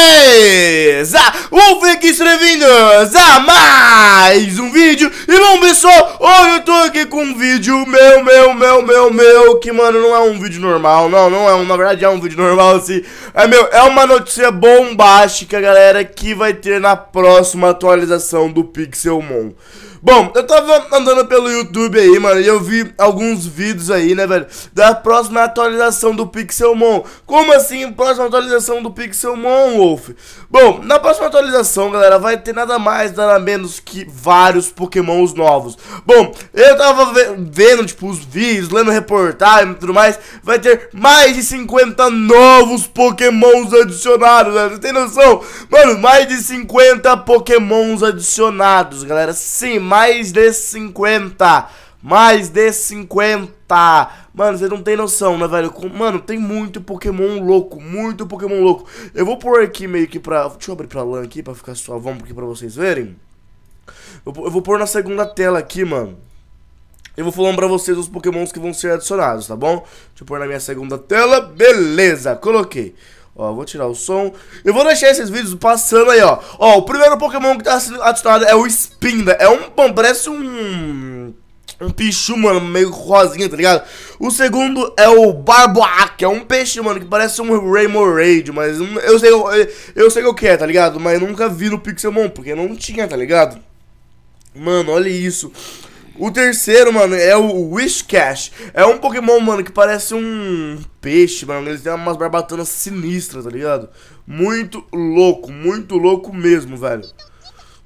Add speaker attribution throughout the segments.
Speaker 1: vocês! Ah, o Freaks a mais um vídeo E bom pessoal, hoje eu tô aqui com um vídeo meu, meu, meu, meu, meu Que mano, não é um vídeo normal, não, não é um, na verdade é um vídeo normal assim É meu, é uma notícia bombástica galera que vai ter na próxima atualização do Pixelmon Bom, eu tava andando pelo YouTube aí, mano, e eu vi alguns vídeos aí, né, velho, da próxima atualização do Pixelmon. Como assim, próxima atualização do Pixelmon, Wolf? Bom, na próxima atualização, galera, vai ter nada mais, nada menos que vários Pokémons novos. Bom, eu tava ve vendo, tipo, os vídeos, lendo reportagem e tudo mais, vai ter mais de 50 novos Pokémons adicionados, velho, tem noção? Mano, mais de 50 Pokémons adicionados, galera, sim, mais de 50. Mais de 50. Mano, você não tem noção, né, velho? Mano, tem muito Pokémon louco. Muito Pokémon louco. Eu vou pôr aqui meio que pra... Deixa eu abrir pra LAN aqui pra ficar suavão aqui pra vocês verem. Eu vou pôr na segunda tela aqui, mano. Eu vou falando pra vocês os pokémons que vão ser adicionados, tá bom? Deixa eu pôr na minha segunda tela. Beleza, coloquei. Ó, vou tirar o som. Eu vou deixar esses vídeos passando aí, ó. Ó, o primeiro Pokémon que tá sendo adicionado é o Spinda. É um, bom, parece um... Um pichu, mano, meio rosinha, tá ligado? O segundo é o Barboa, que é um peixe, mano, que parece um raid mas eu sei, eu, eu sei o que é, tá ligado? Mas nunca vi no Pixelmon, porque não tinha, tá ligado? Mano, olha isso. O terceiro, mano, é o Wishcash. É um Pokémon, mano, que parece um peixe, mano. Ele tem umas barbatanas sinistras, tá ligado? Muito louco, muito louco mesmo, velho.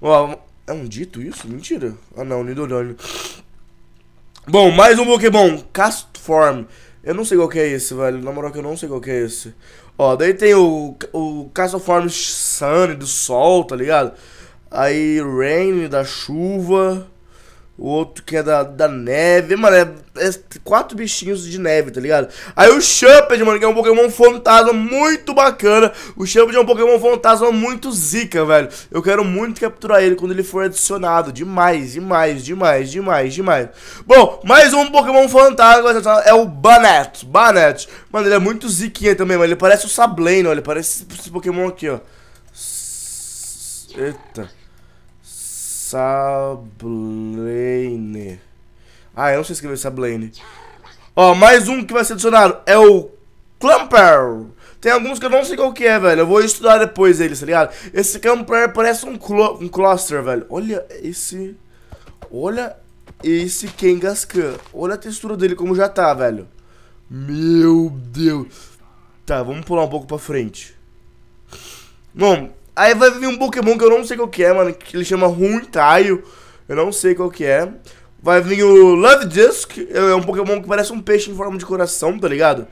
Speaker 1: Ó, é um dito isso? Mentira. Ah, não, Nidorino. Bom, mais um Pokémon, Castform. Eu não sei qual que é esse, velho. Na moral que eu não sei qual que é esse. Ó, daí tem o, o Castform Sunny do sol, tá ligado? Aí Rain da chuva. O outro que é da, da neve. Mano, é, é quatro bichinhos de neve, tá ligado? Aí o Champed, mano, que é um Pokémon fantasma muito bacana. O Champed é um Pokémon fantasma muito zica, velho. Eu quero muito capturar ele quando ele for adicionado. Demais, demais, demais, demais, demais. Bom, mais um Pokémon fantasma é o Banette. Banette. Mano, ele é muito ziquinha também, mano. Ele parece o Sablane, ó. Ele parece esse Pokémon aqui, ó. Eita. Sablaine. Ah, eu não sei escrever Sablaine. Ó, mais um que vai ser adicionado. É o Clumper. Tem alguns que eu não sei qual que é, velho. Eu vou estudar depois eles, tá ligado? Esse Clumper parece um, clu um cluster, velho. Olha esse... Olha esse Kangaskhan. Olha a textura dele como já tá, velho. Meu Deus. Tá, vamos pular um pouco pra frente. Bom, Aí vai vir um Pokémon que eu não sei qual que é, mano. Que ele chama Runtaio. Eu não sei qual que é. Vai vir o Love Disc. É um Pokémon que parece um peixe em forma de coração, tá ligado?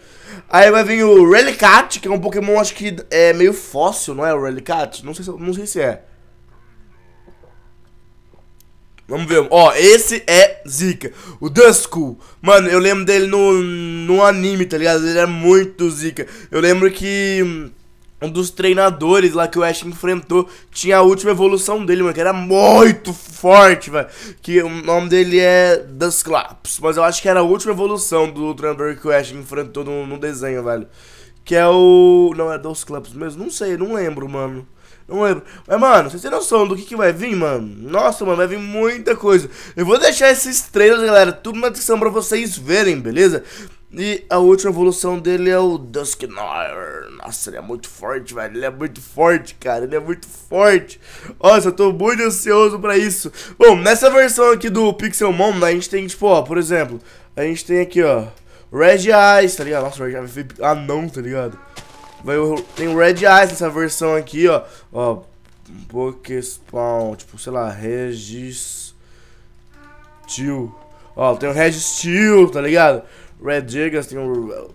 Speaker 1: Aí vai vir o Relicat, que é um Pokémon, acho que é meio fóssil, não é? O Relicat? Não sei se, não sei se é. Vamos ver. Ó, esse é Zika O Duskull. Mano, eu lembro dele no, no anime, tá ligado? Ele é muito Zika Eu lembro que... Hum, um dos treinadores lá que o Ash enfrentou tinha a última evolução dele, mano, que era muito forte, velho. Que o nome dele é Das Claps, mas eu acho que era a última evolução do treinador que o Ash enfrentou no, no desenho, velho. Que é o. Não, é dos Claps mesmo? Não sei, não lembro, mano. Não lembro. Mas, mano, vocês têm noção do que, que vai vir, mano? Nossa, mano, vai vir muita coisa. Eu vou deixar esses trailers, galera, tudo na descrição pra vocês verem, beleza? E a última evolução dele é o Dusknoir. Nossa, ele é muito forte, velho. Ele é muito forte, cara. Ele é muito forte. Nossa, eu tô muito ansioso pra isso. Bom, nessa versão aqui do Pixelmon, né, a gente tem, tipo, ó, por exemplo, a gente tem aqui, ó, Red Eyes, tá ligado? Nossa, o Red Eyes foi ah, não, tá ligado? Vai, tem o Red Eyes nessa versão aqui, ó. Ó, Spawn. tipo, sei lá, Regis... Tio. Ó, tem o Regis Tio, tá ligado? Red Gigas tem um.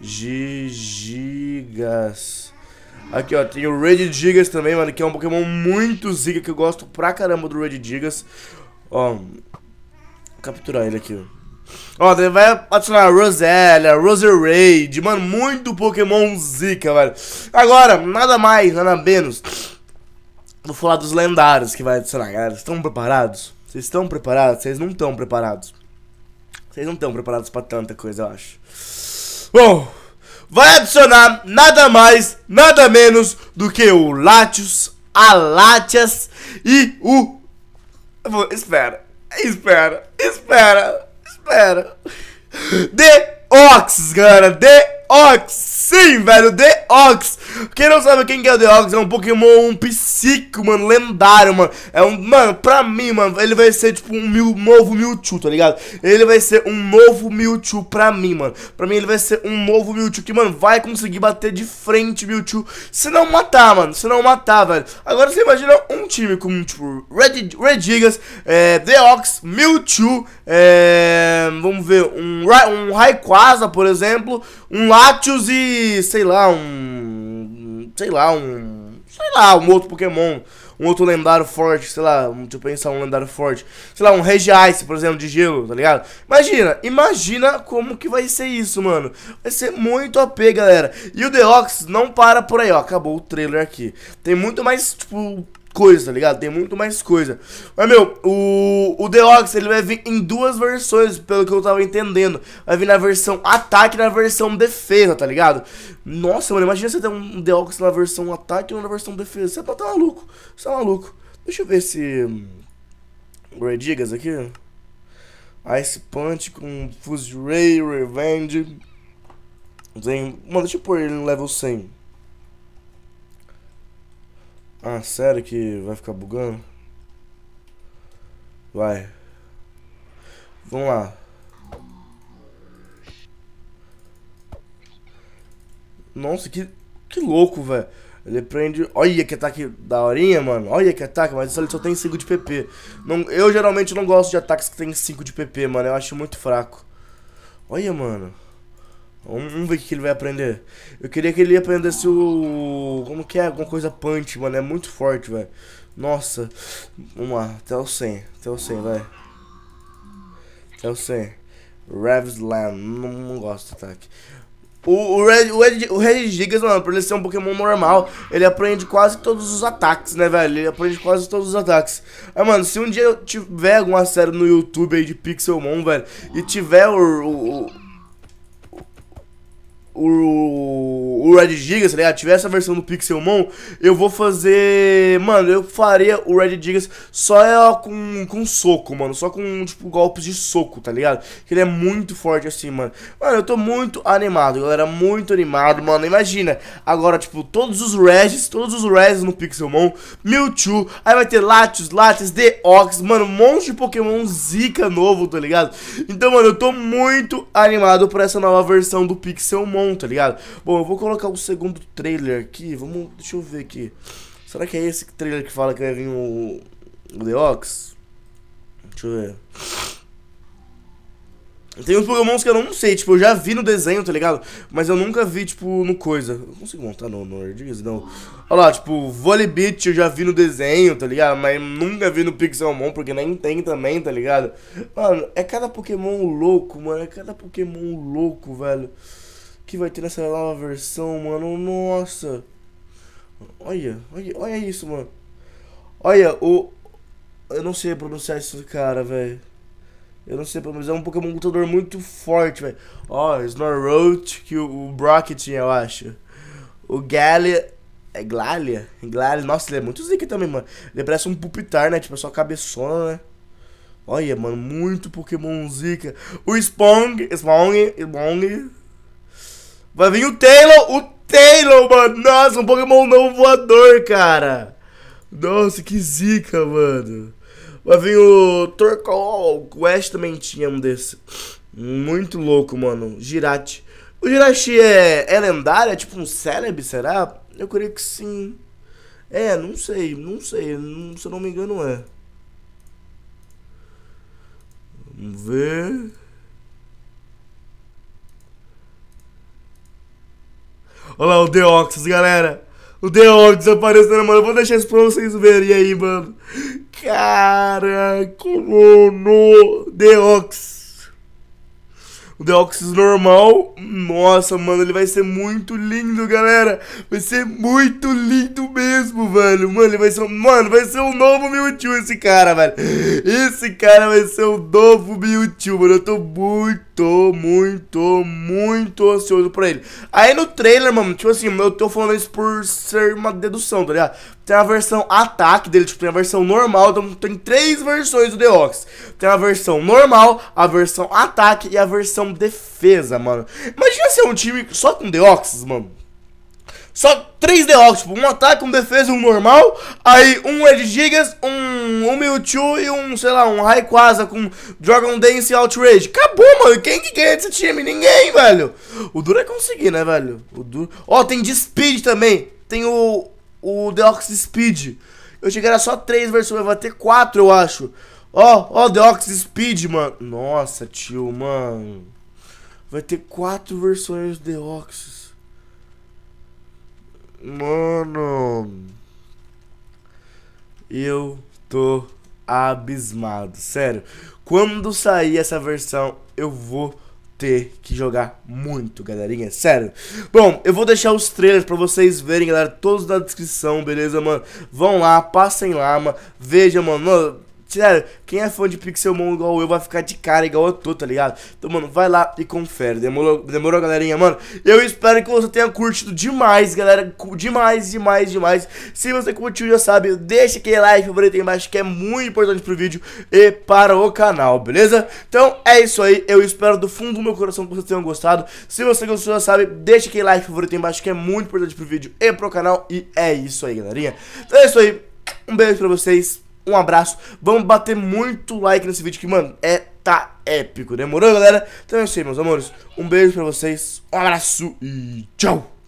Speaker 1: Gigas, Aqui, ó, tem o Red Gigas também, mano, que é um Pokémon muito zica, que eu gosto pra caramba do Red Gigas. Ó, vou capturar ele aqui, ó. ele vai adicionar Rosélia, Roserade, mano, muito Pokémon zica, velho. Agora, nada mais, nada menos. Vou falar dos lendários que vai adicionar, galera. Estão preparados? Vocês estão preparados? Vocês não estão preparados. Vocês não estão preparados para tanta coisa, eu acho. Bom, vai adicionar nada mais, nada menos do que o Latios, a Latias e o... espera, espera, espera, espera. The Ox, galera, The Ox. Sim, velho, The Ox. Quem não sabe quem que é o The Ox, é um Pokémon um psíquico, mano, lendário, mano. É um, mano, pra mim, mano, ele vai ser tipo um mil, novo Mewtwo, tá ligado? Ele vai ser um novo Mewtwo pra mim, mano. Pra mim ele vai ser um novo Mewtwo que, mano, vai conseguir bater de frente Mewtwo se não matar, mano. Se não matar, velho. Agora você imagina um time com, tipo, Red, Redigas, é, The Ox, Mewtwo, é, vamos ver, um, um Rayquaza, por exemplo, um Latios e sei lá, um. Sei lá, um. Sei lá, um outro Pokémon. Um outro lendário forte, sei lá, um, deixa eu pensar um lendário forte. Sei lá, um Regice, por exemplo, de gelo, tá ligado? Imagina, imagina como que vai ser isso, mano. Vai ser muito OP, galera. E o Deox não para por aí, ó. Acabou o trailer aqui. Tem muito mais, tipo, coisa, tá ligado? Tem muito mais coisa. Mas, meu, o, o The ele vai vir em duas versões, pelo que eu tava entendendo. Vai vir na versão ataque e na versão defesa, tá ligado? Nossa, mano, imagina você ter um The na versão ataque ou na versão defesa. Você tá, tá maluco, você tá maluco. Deixa eu ver esse... Hum, Redigas aqui. Ice Punch com Fuse Ray, Revenge. Mano, deixa eu pôr ele no level 100. Ah, sério que vai ficar bugando? Vai. Vamos lá. Nossa, que, que louco, velho. Ele prende. Olha que ataque da horinha, mano. Olha que ataque, mas ele só tem 5 de PP. Não, eu geralmente não gosto de ataques que tem 5 de PP, mano. Eu acho muito fraco. Olha, mano. Vamos ver o que ele vai aprender. Eu queria que ele aprendesse o. Como que é? Alguma coisa punch, mano. É muito forte, velho. Nossa. Vamos lá. Até o 100. Até o 100, vai. Até o 100. Revslam. Não, não gosto do ataque. O, o, Red, o, Red, o Red Gigas, mano, por ele ser um Pokémon normal, ele aprende quase todos os ataques, né, velho? Ele aprende quase todos os ataques. Aí, ah, mano, se um dia eu tiver alguma série no YouTube aí de Pixelmon, velho, e tiver o, o, o o, o Red Gigas, tá ligado? Tiver essa versão do Pixelmon, eu vou fazer. Mano, eu faria o Red Gigas só é, com, com soco, mano. Só com, tipo, golpes de soco, tá ligado? Que ele é muito forte assim, mano. Mano, eu tô muito animado, galera. Muito animado, mano. Imagina, agora, tipo, todos os Regis, todos os Regis no Pixelmon, Mewtwo, aí vai ter Latios, The Deox, mano, um monte de Pokémon Zika novo, tá ligado? Então, mano, eu tô muito animado pra essa nova versão do Pixelmon bom, tá ligado? Bom, eu vou colocar o segundo trailer aqui. Vamos. Deixa eu ver aqui. Será que é esse trailer que fala que vai vir o. O The Ox? Deixa eu ver. Tem uns pokémons que eu não sei, tipo, eu já vi no desenho, tá ligado? Mas eu nunca vi, tipo, no coisa. Eu consigo montar no, no não. Olha lá, tipo, Volibit eu já vi no desenho, tá ligado? Mas nunca vi no Pixelmon, porque nem tem também, tá ligado? Mano, é cada pokémon louco, mano. É cada pokémon louco, velho que vai ter nessa nova versão, mano. Nossa. Olha, olha, olha isso, mano. Olha, o... Eu não sei pronunciar isso, cara, velho. Eu não sei, pronunciar é um Pokémon lutador muito forte, velho. Ó, oh, Snorlax, que o, o Brock tinha, eu acho. O Galia... É Glalia? Glalia. Nossa, ele é muito zica também, mano. Ele parece um Pupitar, né? Tipo, é só cabeçona, né? Olha, mano, muito Pokémon zica. O Spong... Spong... Spong... Vai vir o Taylor, o Taylor, mano. Nossa, um Pokémon não voador, cara. Nossa, que zica, mano. Vai vir o Torkoal. O West também tinha um desse. Muito louco, mano. Girate. O Jirachi é, é lendário? É tipo um célebre, será? Eu creio que sim. É, não sei, não sei. Não, se eu não me engano, é. Vamos ver. Olha lá o Deoxys, galera. O Deoxys aparecendo, mano. Eu vou deixar isso pra vocês verem aí, mano. Cara, como no Deoxys. O Deoxys normal. Nossa, mano, ele vai ser muito lindo, galera. Vai ser muito lindo mesmo, velho. Mano, ele vai ser, mano, vai ser um novo Mewtwo esse cara, velho. Esse cara vai ser um novo Mewtwo, mano. Eu tô muito muito, muito, muito ansioso por ele. Aí no trailer, mano, tipo assim, eu tô falando isso por ser uma dedução, tá ligado? Tem a versão ataque dele, tipo, tem a versão normal, então tem três versões do The Ox. Tem a versão normal, a versão ataque e a versão defesa, mano. Imagina ser é um time só com The Ox, mano. Só três deoxys tipo, um ataque, um defesa, um normal, aí um Ed Gigas, um, um Mewtwo e um, sei lá, um Rayquaza com Dragon Dance e Outrage. Acabou, mano. Quem que ganha desse time? Ninguém, velho. O duro é conseguir, né, velho? O duro... Ó, tem de Speed também. Tem o, o deoxys Speed. Eu cheguei era só três versões, vai ter quatro, eu acho. Ó, ó, deoxys Speed, mano. Nossa, tio, mano. Vai ter quatro versões de Deoxys. Mano. Eu tô abismado, sério. Quando sair essa versão, eu vou ter que jogar muito, galerinha, sério. Bom, eu vou deixar os trailers pra vocês verem, galera, todos na descrição, beleza, mano? Vão lá, passem lá, mano, vejam, mano, Sério, quem é fã de Pixelmon igual eu vai ficar de cara igual eu tô, tá ligado? Então, mano, vai lá e confere. Demorou, demorou galerinha, mano? Eu espero que você tenha curtido demais, galera. Demais, demais, demais. Se você curtiu, já sabe, deixa aquele like favorito aí embaixo que é muito importante pro vídeo e para o canal, beleza? Então, é isso aí. Eu espero do fundo do meu coração que vocês tenham gostado. Se você gostou, já sabe, deixa aquele like favorito aí embaixo que é muito importante pro vídeo e pro canal. E é isso aí, galerinha. Então é isso aí. Um beijo pra vocês um abraço. Vamos bater muito like nesse vídeo que, mano, é tá épico. Demorou, galera? Então é isso aí, meus amores. Um beijo pra vocês, um abraço e tchau!